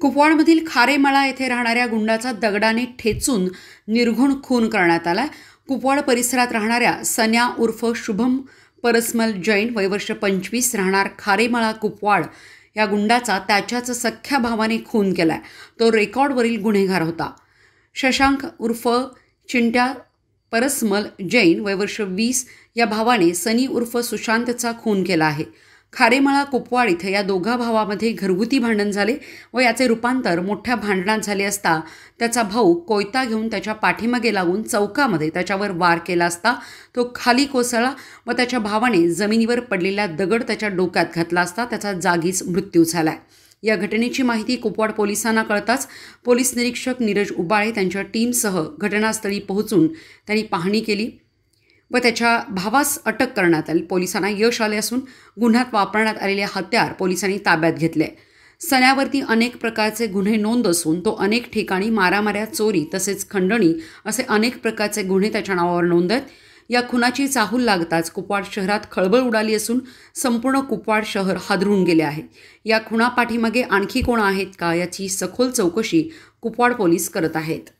कुपवाडमधील खारेमळा येथे राहणाऱ्या गुंडाचा दगडाने ठेचून निर्घुण खून करण्यात आला कुपवाड परिसरात राहणाऱ्या सन्या उर्फ शुभम परसमल जैन वयवर्ष पंचवीस राहणार खारेमळा कुपवाड या गुंडाचा त्याच्याच सख्ख्या भावाने खून केलाय तो रेकॉर्डवरील गुन्हेगार होता शशांक उर्फ चिंट्या परसमल जैन वयवर्ष वीस या भावाने सनी उर्फ सुशांतचा खून केला आहे खारेमळा कुपवाड इथं या दोघा भावामध्ये घरगुती भांडण झाले व याचे रूपांतर मोठ्या भांडणात झाले असता त्याचा भाऊ कोयता घेऊन त्याच्या पाठीमागे लागून चौकामध्ये त्याच्यावर वार केला असता तो खाली कोसळला व त्याच्या भावाने जमिनीवर पडलेला दगड त्याच्या डोक्यात घातला असता त्याचा जागीच मृत्यू झाला या घटनेची माहिती कुपवाड पोलिसांना कळताच पोलीस निरीक्षक नीरज उबाळे त्यांच्या टीमसह घटनास्थळी पोहोचून त्यांनी पाहणी केली व त्याच्या भावास अटक करण्यात आली पोलिसांना यश आले असून गुन्ह्यात वापरण्यात आलेले हत्यार पोलिसांनी ताब्यात घेतले सण्यावरती अनेक प्रकारचे गुन्हे नोंद असून तो अनेक ठिकाणी मारामाऱ्या चोरी तसेच खंडणी असे अनेक प्रकारचे गुन्हे त्याच्या नावावर नोंद आहेत या खुनाची चाहूल लागताच कुपवाड शहरात खळबळ उडाली असून संपूर्ण कुपवाड शहर हादरून गेले आहे या खुणापाठीमागे आणखी कोण आहेत का याची सखोल चौकशी कुपवाड पोलीस करत आहेत